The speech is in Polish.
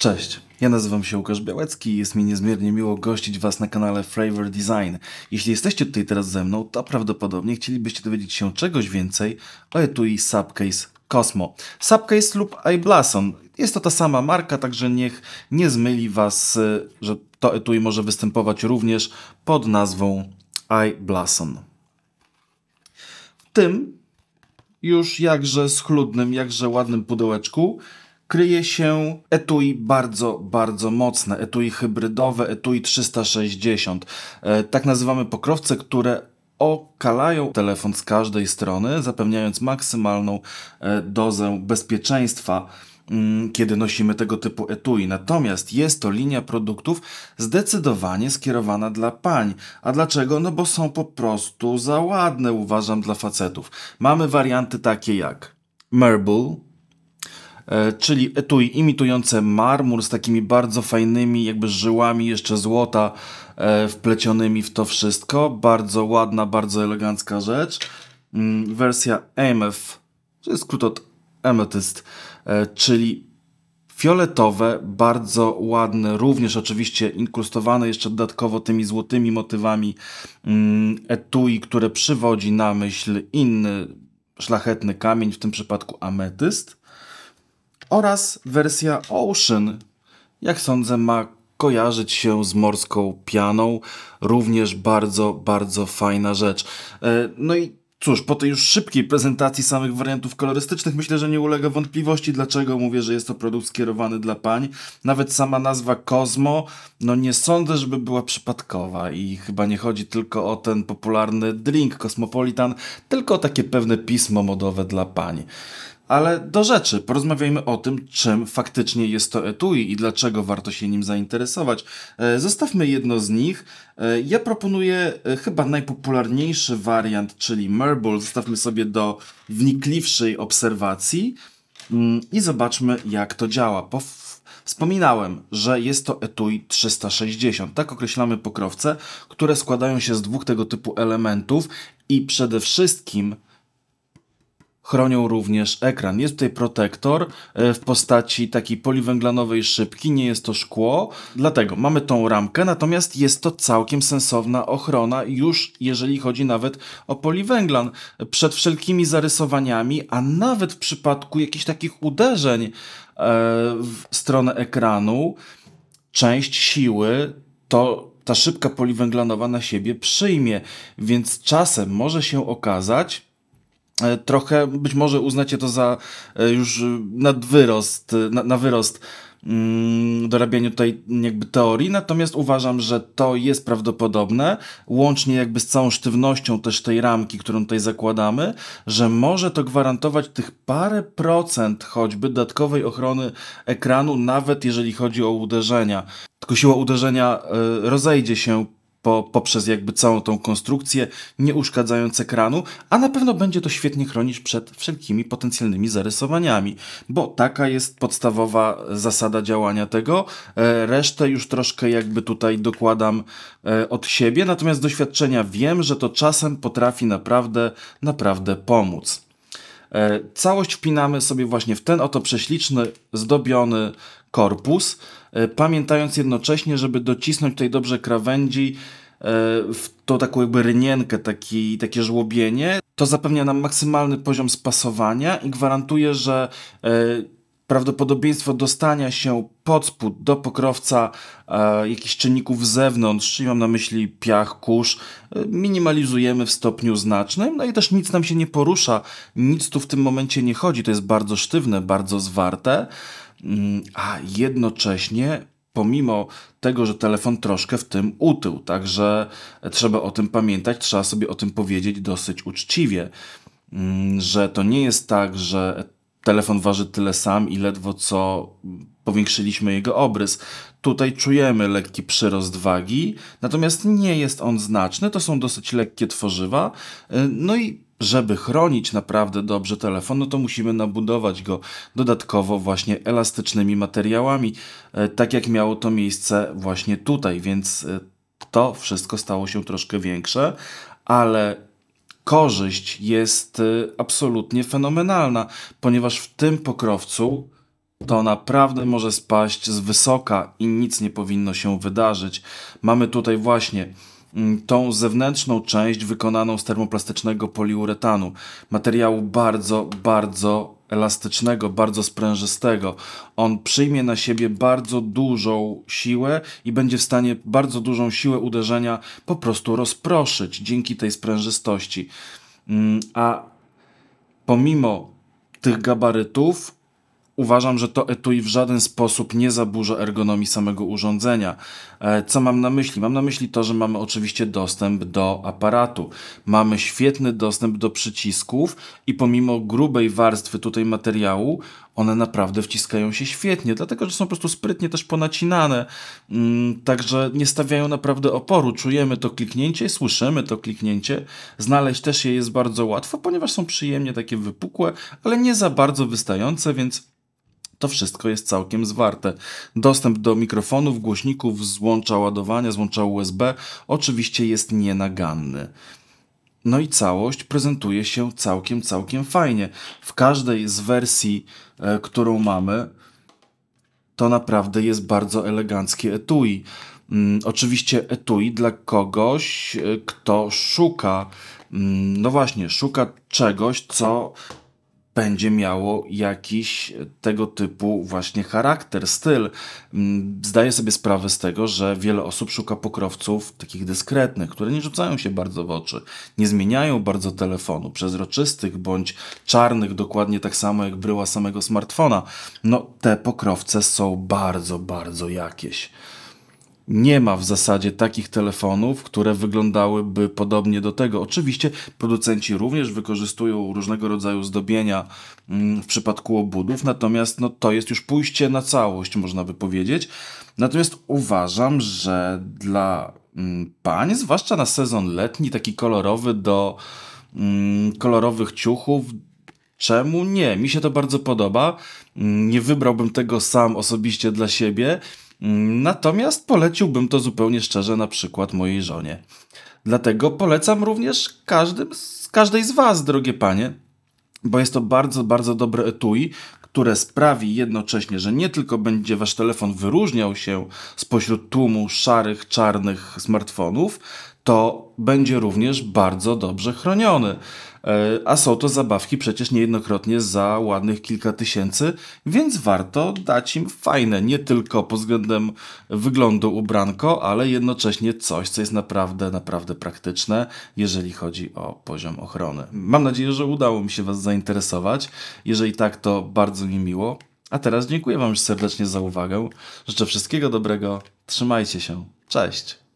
Cześć, ja nazywam się Łukasz Białecki i jest mi niezmiernie miło gościć Was na kanale Flavor Design. Jeśli jesteście tutaj teraz ze mną, to prawdopodobnie chcielibyście dowiedzieć się czegoś więcej o etui Subcase Cosmo. Subcase lub iBlason. Jest to ta sama marka, także niech nie zmyli Was, y, że to etui może występować również pod nazwą iBlason. W tym już jakże schludnym, jakże ładnym pudełeczku kryje się etui bardzo, bardzo mocne, etui hybrydowe, etui 360. E, tak nazywamy pokrowce, które okalają telefon z każdej strony, zapewniając maksymalną e, dozę bezpieczeństwa mm, kiedy nosimy tego typu etui. Natomiast jest to linia produktów zdecydowanie skierowana dla pań. A dlaczego? No bo są po prostu za ładne, uważam, dla facetów. Mamy warianty takie jak Merble, E, czyli etui imitujące marmur z takimi bardzo fajnymi jakby żyłami jeszcze złota e, wplecionymi w to wszystko. Bardzo ładna, bardzo elegancka rzecz. Mm, wersja AMF, to jest skrót od Amethyst, e, czyli fioletowe, bardzo ładne, również oczywiście inkrustowane jeszcze dodatkowo tymi złotymi motywami mm, etui, które przywodzi na myśl inny szlachetny kamień, w tym przypadku ametyst oraz wersja Ocean, jak sądzę, ma kojarzyć się z morską pianą. Również bardzo, bardzo fajna rzecz. E, no i cóż, po tej już szybkiej prezentacji samych wariantów kolorystycznych, myślę, że nie ulega wątpliwości, dlaczego mówię, że jest to produkt skierowany dla pań. Nawet sama nazwa Cosmo, no nie sądzę, żeby była przypadkowa i chyba nie chodzi tylko o ten popularny drink Cosmopolitan, tylko o takie pewne pismo modowe dla pań. Ale do rzeczy, porozmawiajmy o tym, czym faktycznie jest to etui i dlaczego warto się nim zainteresować. E, zostawmy jedno z nich. E, ja proponuję e, chyba najpopularniejszy wariant, czyli Merble. Zostawmy sobie do wnikliwszej obserwacji mm, i zobaczmy, jak to działa. Wspominałem, że jest to etui 360. Tak określamy pokrowce, które składają się z dwóch tego typu elementów i przede wszystkim chronią również ekran. Jest tutaj protektor e, w postaci takiej poliwęglanowej szybki, nie jest to szkło, dlatego mamy tą ramkę, natomiast jest to całkiem sensowna ochrona już jeżeli chodzi nawet o poliwęglan. Przed wszelkimi zarysowaniami, a nawet w przypadku jakichś takich uderzeń e, w stronę ekranu, część siły to ta szybka poliwęglanowa na siebie przyjmie, więc czasem może się okazać, E, trochę być może uznacie to za e, już e, nadwyrost, na, na wyrost mm, dorabianiu tej jakby teorii, natomiast uważam, że to jest prawdopodobne, łącznie jakby z całą sztywnością też tej ramki, którą tutaj zakładamy, że może to gwarantować tych parę procent choćby dodatkowej ochrony ekranu, nawet jeżeli chodzi o uderzenia. Tylko siła uderzenia rozejdzie się po, poprzez jakby całą tą konstrukcję, nie uszkadzając ekranu, a na pewno będzie to świetnie chronić przed wszelkimi potencjalnymi zarysowaniami, bo taka jest podstawowa zasada działania tego. E, resztę już troszkę jakby tutaj dokładam e, od siebie, natomiast z doświadczenia wiem, że to czasem potrafi naprawdę, naprawdę pomóc. E, całość wpinamy sobie właśnie w ten oto prześliczny, zdobiony korpus. E, pamiętając jednocześnie, żeby docisnąć tutaj dobrze krawędzi e, w to taką jakby rynienkę, taki, takie żłobienie. To zapewnia nam maksymalny poziom spasowania i gwarantuje, że e, prawdopodobieństwo dostania się pod spód do pokrowca jakichś czynników z zewnątrz, czyli mam na myśli piach, kurz, minimalizujemy w stopniu znacznym, no i też nic nam się nie porusza, nic tu w tym momencie nie chodzi, to jest bardzo sztywne, bardzo zwarte. Mm, a jednocześnie pomimo tego, że telefon troszkę w tym utył, także trzeba o tym pamiętać, trzeba sobie o tym powiedzieć dosyć uczciwie, mm, że to nie jest tak, że telefon waży tyle sam i ledwo co powiększyliśmy jego obrys. Tutaj czujemy lekki przyrost wagi, natomiast nie jest on znaczny, to są dosyć lekkie tworzywa, y, no i żeby chronić naprawdę dobrze telefon, no to musimy nabudować go dodatkowo właśnie elastycznymi materiałami, e, tak jak miało to miejsce właśnie tutaj, więc e, to wszystko stało się troszkę większe, ale korzyść jest e, absolutnie fenomenalna, ponieważ w tym pokrowcu to naprawdę może spaść z wysoka i nic nie powinno się wydarzyć. Mamy tutaj właśnie Mm, tą zewnętrzną część wykonaną z termoplastycznego poliuretanu. Materiału bardzo, bardzo elastycznego, bardzo sprężystego. On przyjmie na siebie bardzo dużą siłę i będzie w stanie bardzo dużą siłę uderzenia po prostu rozproszyć dzięki tej sprężystości. Mm, a pomimo tych gabarytów, Uważam, że to etui w żaden sposób nie zaburza ergonomii samego urządzenia. E, co mam na myśli? Mam na myśli to, że mamy oczywiście dostęp do aparatu. Mamy świetny dostęp do przycisków i pomimo grubej warstwy tutaj materiału, one naprawdę wciskają się świetnie, dlatego że są po prostu sprytnie też ponacinane, mm, także nie stawiają naprawdę oporu. Czujemy to kliknięcie, słyszymy to kliknięcie. Znaleźć też je jest bardzo łatwo, ponieważ są przyjemnie takie wypukłe, ale nie za bardzo wystające, więc to wszystko jest całkiem zwarte. Dostęp do mikrofonów, głośników, złącza ładowania, złącza USB oczywiście jest nienaganny. No i całość prezentuje się całkiem, całkiem fajnie. W każdej z wersji, e, którą mamy, to naprawdę jest bardzo eleganckie etui. Mm, oczywiście etui dla kogoś, e, kto szuka, mm, no właśnie, szuka czegoś, co będzie miało jakiś tego typu właśnie charakter, styl. Mm, zdaję sobie sprawę z tego, że wiele osób szuka pokrowców takich dyskretnych, które nie rzucają się bardzo w oczy, nie zmieniają bardzo telefonu, przezroczystych bądź czarnych, dokładnie tak samo jak bryła samego smartfona. No, te pokrowce są bardzo, bardzo jakieś nie ma w zasadzie takich telefonów, które wyglądałyby podobnie do tego. Oczywiście producenci również wykorzystują różnego rodzaju zdobienia mm, w przypadku obudów, natomiast no, to jest już pójście na całość, można by powiedzieć. Natomiast uważam, że dla mm, pań, zwłaszcza na sezon letni, taki kolorowy do mm, kolorowych ciuchów, czemu nie? Mi się to bardzo podoba. Nie wybrałbym tego sam osobiście dla siebie. Natomiast poleciłbym to zupełnie szczerze na przykład mojej żonie. Dlatego polecam również każdym, z każdej z Was, drogie panie, bo jest to bardzo, bardzo dobre etui, które sprawi jednocześnie, że nie tylko będzie wasz telefon wyróżniał się spośród tłumu szarych, czarnych smartfonów, to będzie również bardzo dobrze chroniony. E, a są to zabawki przecież niejednokrotnie za ładnych kilka tysięcy, więc warto dać im fajne, nie tylko pod względem wyglądu ubranko, ale jednocześnie coś, co jest naprawdę, naprawdę praktyczne, jeżeli chodzi o poziom ochrony. Mam nadzieję, że udało mi się Was zainteresować. Jeżeli tak, to bardzo mi miło. A teraz dziękuję Wam już serdecznie za uwagę. Życzę wszystkiego dobrego. Trzymajcie się. Cześć.